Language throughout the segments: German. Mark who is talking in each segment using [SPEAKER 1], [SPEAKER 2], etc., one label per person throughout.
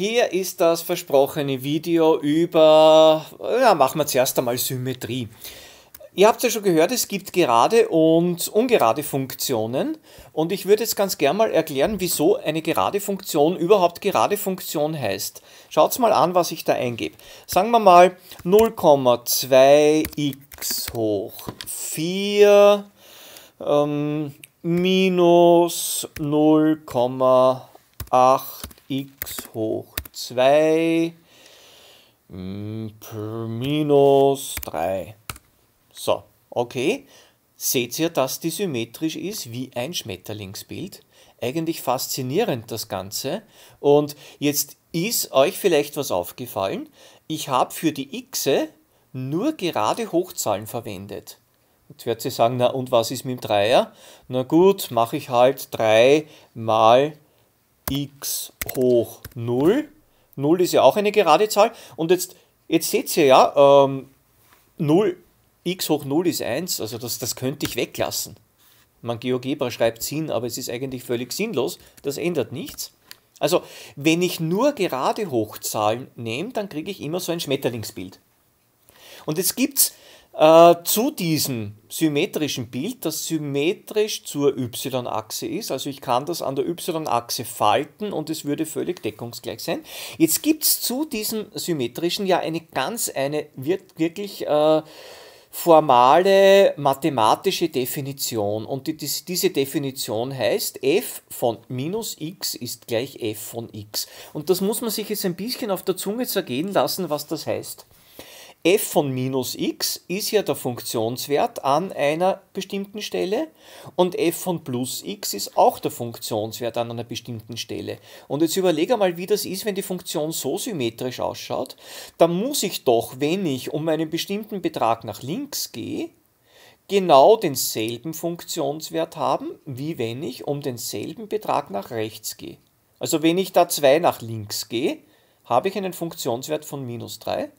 [SPEAKER 1] Hier ist das versprochene Video über, ja, machen wir zuerst einmal Symmetrie. Ihr habt ja schon gehört, es gibt gerade und ungerade Funktionen und ich würde jetzt ganz gern mal erklären, wieso eine gerade Funktion überhaupt gerade Funktion heißt. Schaut mal an, was ich da eingebe. Sagen wir mal 0,2x hoch 4 ähm, minus 0,8 x hoch 2 mm, minus 3. So, okay. Seht ihr, dass die symmetrisch ist wie ein Schmetterlingsbild? Eigentlich faszinierend das Ganze. Und jetzt ist euch vielleicht was aufgefallen. Ich habe für die x nur gerade Hochzahlen verwendet. Jetzt wird sie sagen, na und was ist mit dem Dreier? Na gut, mache ich halt 3 mal 3 x hoch 0. 0 ist ja auch eine gerade Zahl. Und jetzt, jetzt seht ihr ja, ähm, 0, x hoch 0 ist 1, also das, das könnte ich weglassen. Man GeoGebra schreibt Sinn, aber es ist eigentlich völlig sinnlos, das ändert nichts. Also, wenn ich nur gerade Hochzahlen nehme, dann kriege ich immer so ein Schmetterlingsbild. Und jetzt gibt es äh, zu diesem symmetrischen Bild, das symmetrisch zur y-Achse ist. Also ich kann das an der y-Achse falten und es würde völlig deckungsgleich sein. Jetzt gibt es zu diesem symmetrischen ja eine ganz, eine wirklich äh, formale mathematische Definition. Und die, die, diese Definition heißt, f von minus x ist gleich f von x. Und das muss man sich jetzt ein bisschen auf der Zunge zergehen lassen, was das heißt f von minus x ist ja der Funktionswert an einer bestimmten Stelle und f von plus x ist auch der Funktionswert an einer bestimmten Stelle. Und jetzt überlege mal, wie das ist, wenn die Funktion so symmetrisch ausschaut. Dann muss ich doch, wenn ich um einen bestimmten Betrag nach links gehe, genau denselben Funktionswert haben, wie wenn ich um denselben Betrag nach rechts gehe. Also wenn ich da 2 nach links gehe, habe ich einen Funktionswert von minus 3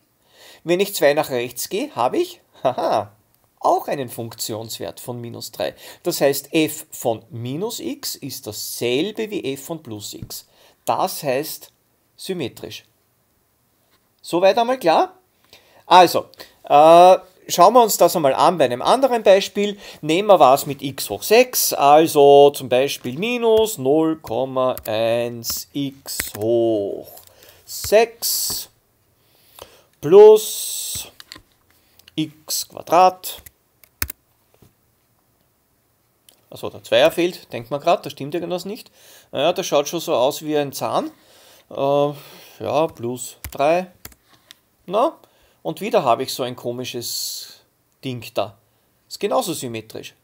[SPEAKER 1] wenn ich 2 nach rechts gehe, habe ich, haha, auch einen Funktionswert von minus 3. Das heißt, f von minus x ist dasselbe wie f von plus x. Das heißt symmetrisch. Soweit einmal klar? Also, äh, schauen wir uns das einmal an bei einem anderen Beispiel. Nehmen wir was mit x hoch 6, also zum Beispiel minus 0,1x hoch 6 plus x Quadrat. Achso, der Zweier fehlt, denkt man gerade, da stimmt irgendwas nicht. Naja, das schaut schon so aus wie ein Zahn. Äh, ja, plus 3. Na, und wieder habe ich so ein komisches Ding da. Ist genauso symmetrisch.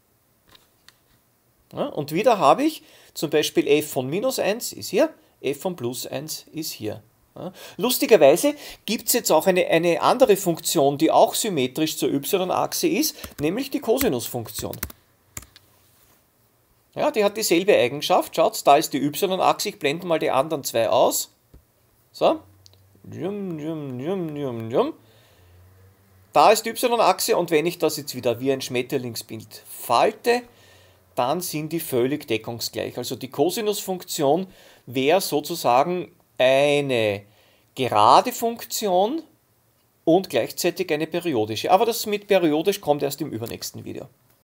[SPEAKER 1] Ja, und wieder habe ich zum Beispiel f von minus 1 ist hier, f von plus 1 ist hier. Lustigerweise gibt es jetzt auch eine, eine andere Funktion, die auch symmetrisch zur y-Achse ist, nämlich die Kosinusfunktion. Ja, die hat dieselbe Eigenschaft. Schaut, da ist die y-Achse. Ich blende mal die anderen zwei aus. So. Da ist die y-Achse und wenn ich das jetzt wieder wie ein Schmetterlingsbild falte, dann sind die völlig deckungsgleich. Also die Cosinus-Funktion wäre sozusagen eine gerade Funktion und gleichzeitig eine periodische. Aber das mit periodisch kommt erst im übernächsten Video.